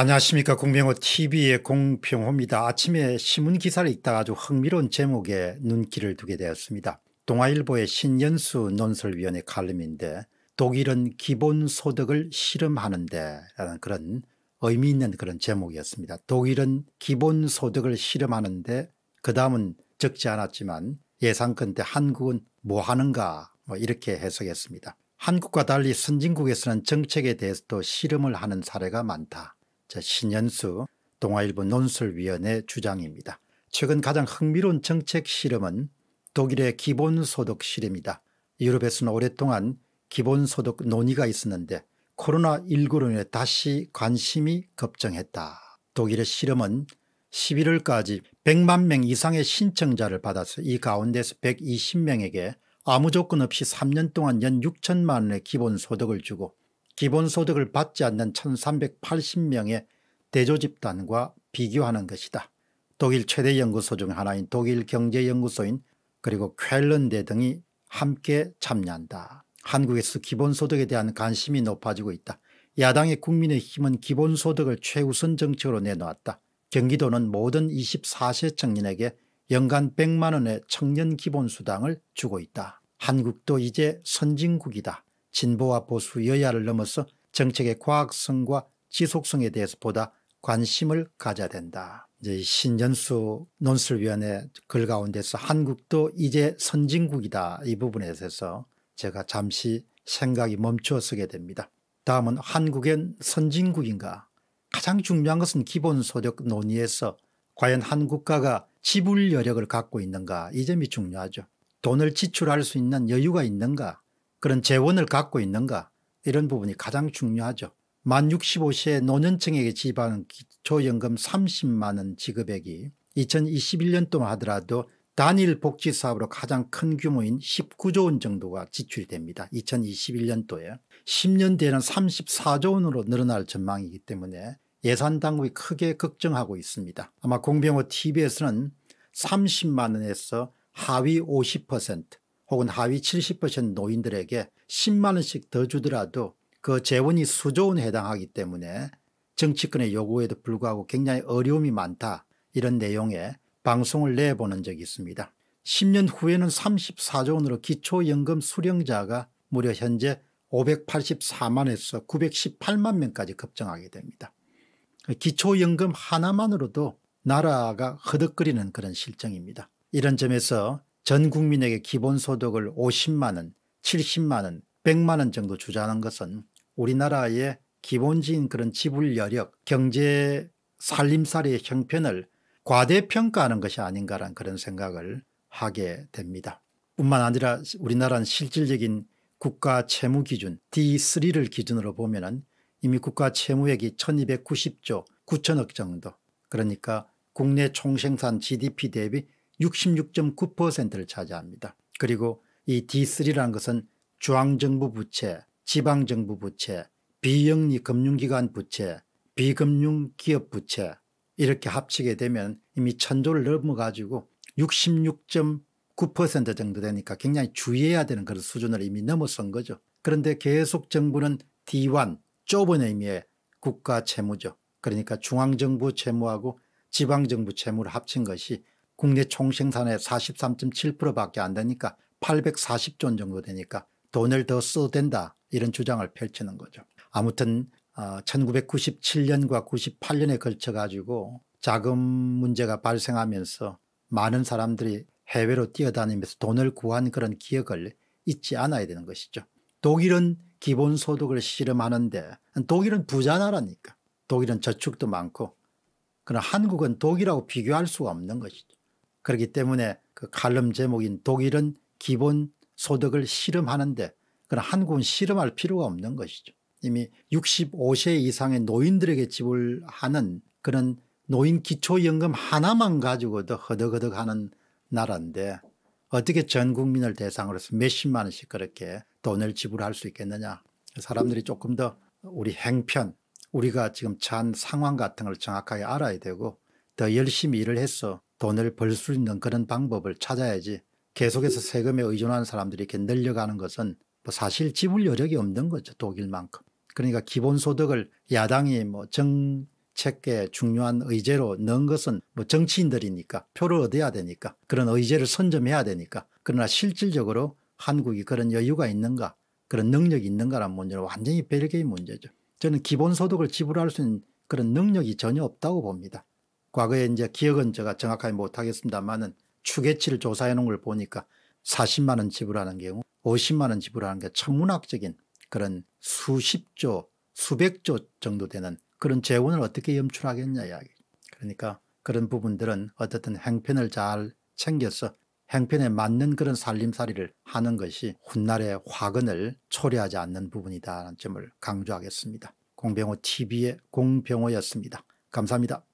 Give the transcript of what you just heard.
안녕하십니까 공병호 tv의 공평호입니다. 아침에 신문 기사를 읽다가 아주 흥미로운 제목에 눈길을 두게 되었습니다. 동아일보의 신연수 논설위원의 칼럼인데 독일은 기본소득을 실험하는데 라는 그런 의미 있는 그런 제목이었습니다. 독일은 기본소득을 실험하는데 그 다음은 적지 않았지만 예상컨대 한국은 뭐 하는가 뭐 이렇게 해석했습니다. 한국과 달리 선진국에서는 정책에 대해서도 실험을 하는 사례가 많다. 신현수 동아일보 논술위원회 주장입니다. 최근 가장 흥미로운 정책 실험은 독일의 기본소득 실험이다. 유럽에서는 오랫동안 기본소득 논의가 있었는데 코로나19로 인해 다시 관심이 급증했다. 독일의 실험은 11월까지 100만 명 이상의 신청자를 받아서 이 가운데서 120명에게 아무 조건 없이 3년 동안 연 6천만 원의 기본소득을 주고 기본소득을 받지 않는 1380명의 대조집단과 비교하는 것이다. 독일 최대 연구소 중 하나인 독일 경제연구소인 그리고 쾰른대 등이 함께 참여한다. 한국에서 기본소득에 대한 관심이 높아지고 있다. 야당의 국민의힘은 기본소득을 최우선 정책으로 내놓았다. 경기도는 모든 24세 청년에게 연간 100만 원의 청년 기본수당을 주고 있다. 한국도 이제 선진국이다. 진보와 보수 여야를 넘어서 정책의 과학성과 지속성에 대해서 보다 관심을 가져야 된다. 이제 신전수 논술위원회 글 가운데서 한국도 이제 선진국이다 이 부분에 대해서 제가 잠시 생각이 멈추어 서게 됩니다. 다음은 한국엔 선진국인가 가장 중요한 것은 기본소득 논의에서 과연 한 국가가 지불 여력을 갖고 있는가 이 점이 중요하죠. 돈을 지출할 수 있는 여유가 있는가 그런 재원을 갖고 있는가 이런 부분이 가장 중요하죠. 만 65세 노년층에게 지입하는 기초연금 30만 원 지급액이 2021년 동안 하더라도 단일 복지사업으로 가장 큰 규모인 19조 원 정도가 지출됩니다. 2021년도에 10년 뒤에는 34조 원으로 늘어날 전망이기 때문에 예산 당국이 크게 걱정하고 있습니다. 아마 공병호 tv에서는 30만 원에서 하위 50% 혹은 하위 70% 노인들에게 10만 원씩 더 주더라도 그 재원이 수조 원에 해당하기 때문에 정치권의 요구에도 불구하고 굉장히 어려움이 많다 이런 내용의 방송을 내보는 적이 있습니다. 10년 후에는 34조 원으로 기초연금 수령자가 무려 현재 584만에서 918만 명까지 급증하게 됩니다. 기초연금 하나만으로도 나라가 허덕거리는 그런 실정입니다. 이런 점에서 전 국민에게 기본소득을 50만 원, 70만 원, 100만 원 정도 주자는 것은 우리나라의 기본적인 그런 지불 여력, 경제 살림살이의 형편을 과대평가하는 것이 아닌가라는 그런 생각을 하게 됩니다. 뿐만 아니라 우리나라는 실질적인 국가 채무 기준 D3를 기준으로 보면은 이미 국가 채무액이 1290조 9천억 정도 그러니까 국내 총생산 GDP 대비 66.9%를 차지합니다. 그리고 이 D3라는 것은 중앙정부 부채, 지방정부 부채, 비영리 금융기관 부채, 비금융기업 부채 이렇게 합치게 되면 이미 천조를 넘어가지고 66.9% 정도 되니까 굉장히 주의해야 되는 그런 수준을 이미 넘어선 거죠. 그런데 계속 정부는 D1 좁은 의미의 국가 채무죠. 그러니까 중앙정부 채무하고 지방정부 채무를 합친 것이 국내 총생산의 43.7%밖에 안 되니까 840조원 정도 되니까 돈을 더 써도 된다 이런 주장을 펼치는 거죠. 아무튼 1997년과 어, 98년에 걸쳐 가지고 자금 문제가 발생하면서 많은 사람들이 해외로 뛰어다니면서 돈을 구한 그런 기억을 잊지 않아야 되는 것이죠. 독일은 기본소득을 실험하는데 독일은 부자 나라니까 독일은 저축도 많고 그러나 한국은 독일하고 비교할 수가 없는 것이죠. 그렇기 때문에 그 칼럼 제목인 독일은 기본 소득을 실험하는데 그런 한국은 실험할 필요가 없는 것이죠. 이미 65세 이상의 노인들에게 지불하는 그런 노인 기초연금 하나만 가지고도 허덕허덕하는 나라인데 어떻게 전 국민을 대상으로 해서 몇십만 원씩 그렇게 돈을 지불할 수 있겠느냐 그 사람들이 조금 더 우리 행편 우리가 지금 찬 상황 같은 걸 정확하게 알아야 되고 더 열심히 일을 해서 돈을 벌 수 있는 그런 방법을 찾아야지 계속해서 세금에 의존하는 사람들이 이렇게 늘려가는 것은 뭐 사실 지불 여력이 없는 거죠 독일만큼. 그러니까 기본소득을 야당이 뭐 정책의 중요한 의제로 넣은 것은 뭐 정치인들이니까 표를 얻어야 되니까 그런 의제를 선점해야 되니까 그러나 실질적으로 한국이 그런 여유가 있는가 그런 능력이 있는가라는 문제는 완전히 별개의 문제죠. 저는 기본소득을 지불할 수 있는 그런 능력이 전혀 없다고 봅니다. 과거에 이제 기억은 제가 정확하게 못하겠습니다만은 추계치를 조사해 놓은 걸 보니까 40만 원 지불하는 경우 50만 원 지불하는 게 천문학적인 그런 수십조 수백조 정도 되는 그런 재원을 어떻게 염출하겠냐 이야기 그러니까 그런 부분들은 어떻든 행편을 잘 챙겨서 행편에 맞는 그런 살림살이를 하는 것이 훗날의 화근을 초래하지 않는 부분이다라는 점을 강조하겠습니다. 공병호 TV의 공병호였습니다. 감사합니다.